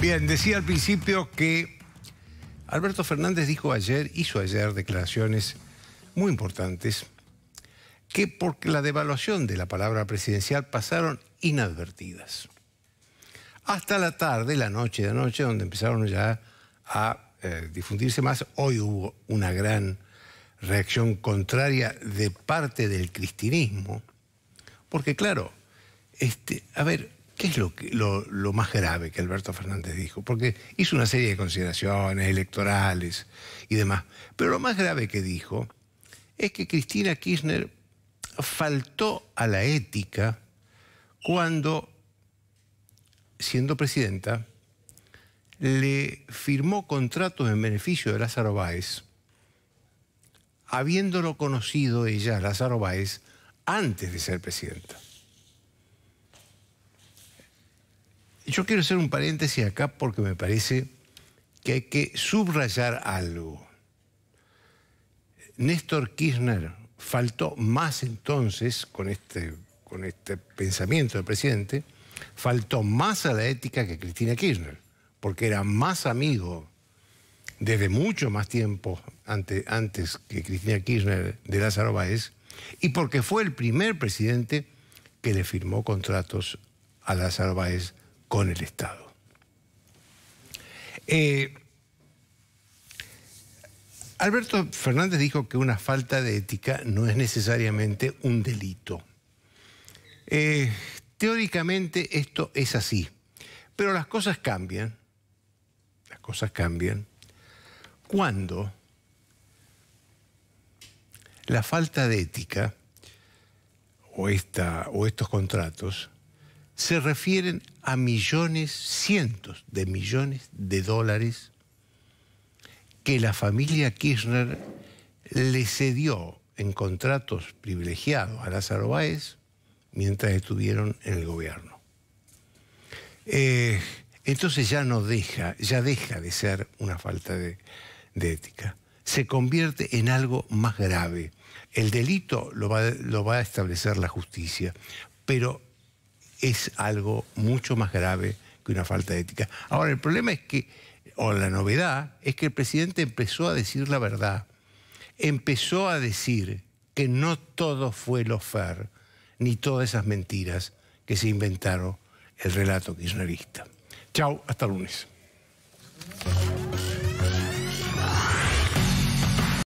Bien, decía al principio que Alberto Fernández dijo ayer, hizo ayer declaraciones muy importantes, que por la devaluación de la palabra presidencial pasaron inadvertidas. Hasta la tarde, la noche de anoche, donde empezaron ya a eh, difundirse más, hoy hubo una gran reacción contraria de parte del cristinismo, porque claro, este, a ver, ¿Qué es lo, más grave que Alberto Fernández dijo? Porque hizo una serie de consideraciones electorales y demás. Pero lo más grave que dijo es que Cristina Kirchner faltó a la ética cuando, siendo presidenta, le firmó contratos en beneficio de Lázaro Báez, habiéndolo conocido ella, Lázaro Báez, antes de ser presidenta. Yo quiero hacer un paréntesis acá porque me parece que hay que subrayar algo. Néstor Kirchner faltó más entonces, con este, con este pensamiento del presidente, faltó más a la ética que Cristina Kirchner, porque era más amigo desde mucho más tiempo antes, antes que Cristina Kirchner de Lázaro Báez, y porque fue el primer presidente que le firmó contratos a Lázaro Báez con el Estado. Eh, Alberto Fernández dijo que una falta de ética no es necesariamente un delito. Eh, teóricamente esto es así, pero las cosas cambian, las cosas cambian, cuando la falta de ética o, esta, o estos contratos se refieren a millones, cientos de millones de dólares que la familia Kirchner le cedió en contratos privilegiados a Lázaro Báez mientras estuvieron en el gobierno. Eh, entonces ya no deja, ya deja de ser una falta de, ética. Se convierte en algo más grave. El delito lo va, lo va a establecer la justicia, pero es algo mucho más grave que una falta de ética. Ahora, el problema es que, o la novedad, es que el presidente empezó a decir la verdad. Empezó a decir que no todo fue lo fair, ni todas esas mentiras que se inventaron el relato kirchnerista. Chao, hasta lunes.